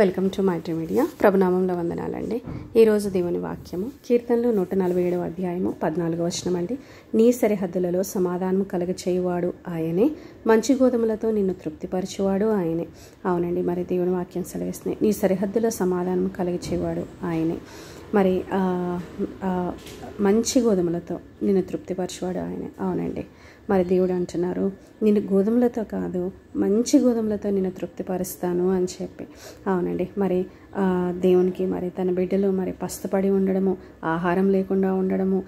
welcome to media ప్రభునామంలో వందనాలండి ఈరోజు దేవుని వాక్యము కీర్తనలు నూట నలభై ఏడవ అధ్యాయము పద్నాలుగవ వచనం అండి నీ సరిహద్దులలో సమాధానం చేయువాడు ఆయనే మంచి గోధుమలతో నిన్ను తృప్తిపరచేవాడు ఆయనే అవునండి మరి దేవుని వాక్యం సెలవిస్తున్నాయి నీ సరిహద్దులో సమాధానం చేయవాడు ఆయనే మరి మంచి గోధుమలతో నిన్ను తృప్తిపరచువాడు ఆయన అవునండి మరి దేవుడు అంటున్నారు నేను గోధుమలతో కాదు మంచి గోధుమలతో నేను తృప్తిపరుస్తాను అని చెప్పి అవునండి మరి దేవునికి మరి తన బిడ్డలు మరి పస్తపడి ఉండడము ఆహారం లేకుండా ఉండడము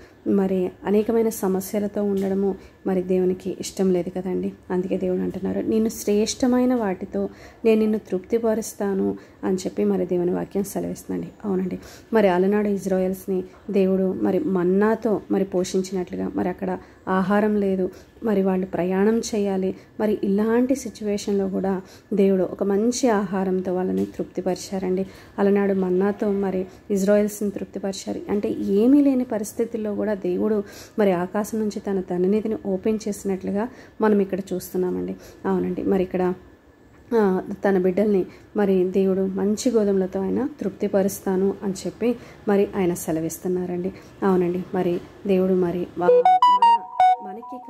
మరి అనేకమైన సమస్యలతో ఉండడము మరి దేవునికి ఇష్టం లేదు కదండి అందుకే దేవుడు అంటున్నారు నేను శ్రేష్టమైన వాటితో నేను నిన్ను తృప్తిపరుస్తాను అని చెప్పి మరి దేవుని వాక్యం సెలవిస్తుందండి అవునండి మరి అలన ఆనాడు ఇజ్రాయల్స్ని దేవుడు మరి మన్నాతో మరి పోషించినట్లుగా మరి అక్కడ ఆహారం లేదు మరి వాళ్ళు ప్రయాణం చేయాలి మరి ఇలాంటి సిచ్యువేషన్లో కూడా దేవుడు ఒక మంచి ఆహారంతో వాళ్ళని తృప్తిపరిచారండి అలనాడు మన్నాతో మరి ఇజ్రాయల్స్ని తృప్తిపరిచారు అంటే ఏమీ లేని పరిస్థితుల్లో కూడా దేవుడు మరి ఆకాశం నుంచి తన తననిధిని ఓపెన్ చేసినట్లుగా మనం ఇక్కడ చూస్తున్నామండి అవునండి మరి ఇక్కడ తన బిడ్డల్ని మరి దేవుడు మంచి గోధుమలతో ఆయన తృప్తిపరుస్తాను అని చెప్పి మరి ఆయన సెలవిస్తున్నారండి అవునండి మరి దేవుడు మరి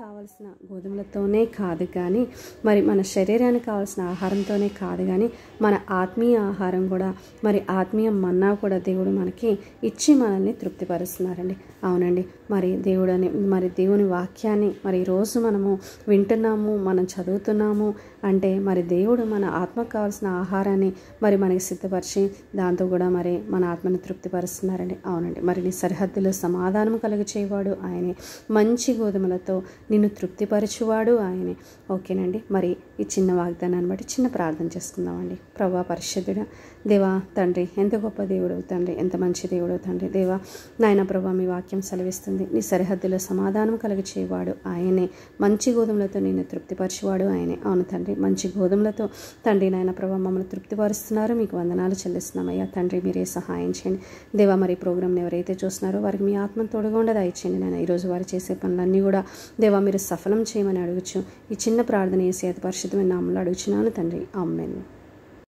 కావలసిన గోధుమలతోనే కాదు కానీ మరి మన శరీరానికి కావాల్సిన ఆహారంతోనే కాదు కానీ మన ఆత్మీయ ఆహారం కూడా మరి ఆత్మీయ మన్నా కూడా దేవుడు మనకి ఇచ్చి మనల్ని తృప్తిపరుస్తున్నారండి అవునండి మరి దేవుడని మరి దేవుని వాక్యాన్ని మరి రోజు మనము వింటున్నాము మనం చదువుతున్నాము అంటే మరి దేవుడు మన ఆత్మకు కావాల్సిన ఆహారాన్ని మరి మనకి సిద్ధపరిచి దాంతో కూడా మరి మన ఆత్మని తృప్తిపరుస్తున్నారండి అవునండి మరి నీ సరిహద్దులో సమాధానం కలుగు చేయవాడు ఆయనే మంచి గోధుమలతో నిన్ను తృప్తిపరచువాడు ఆయనే ఓకేనండి మరి ఈ చిన్న వాగ్దానాన్ని బట్టి చిన్న ప్రార్థన చేసుకుందామండి ప్రభా పరిశుద్ధుడ దేవా తండ్రి ఎంత గొప్ప దేవుడు తండ్రి ఎంత మంచి దేవుడు తండ్రి దేవా నాయన ప్రభా మీ వాక్యం సెలవిస్తుంది నీ సరిహద్దులో సమాధానం కలిగి చేయవాడు ఆయనే మంచి గోధుమలతో నిన్ను తృప్తిపరచువాడు ఆయనే అవును తండ్రి మంచి గోధుమలతో తండ్రి నాయన ప్రభా మమ్మల్ని తృప్తిపరుస్తున్నారు మీకు వందనాలు చెల్లిస్తున్నామయ్యా తండ్రి మీరే సహాయం చేయండి దేవా మరి ప్రోగ్రామ్ని ఎవరైతే చూస్తున్నారో వారికి మీ ఆత్మ తోడుగా ఉండదు ఇచ్చండి నేను ఈరోజు వారు చేసే పనులన్నీ కూడా దేవా మీరు సఫలం చేయమని అడుగుచు ఈ చిన్న ప్రార్థన చేసి అతి పరిశుద్ధమైన నామలు అడుగుచున్నాను తండ్రి అమ్మేను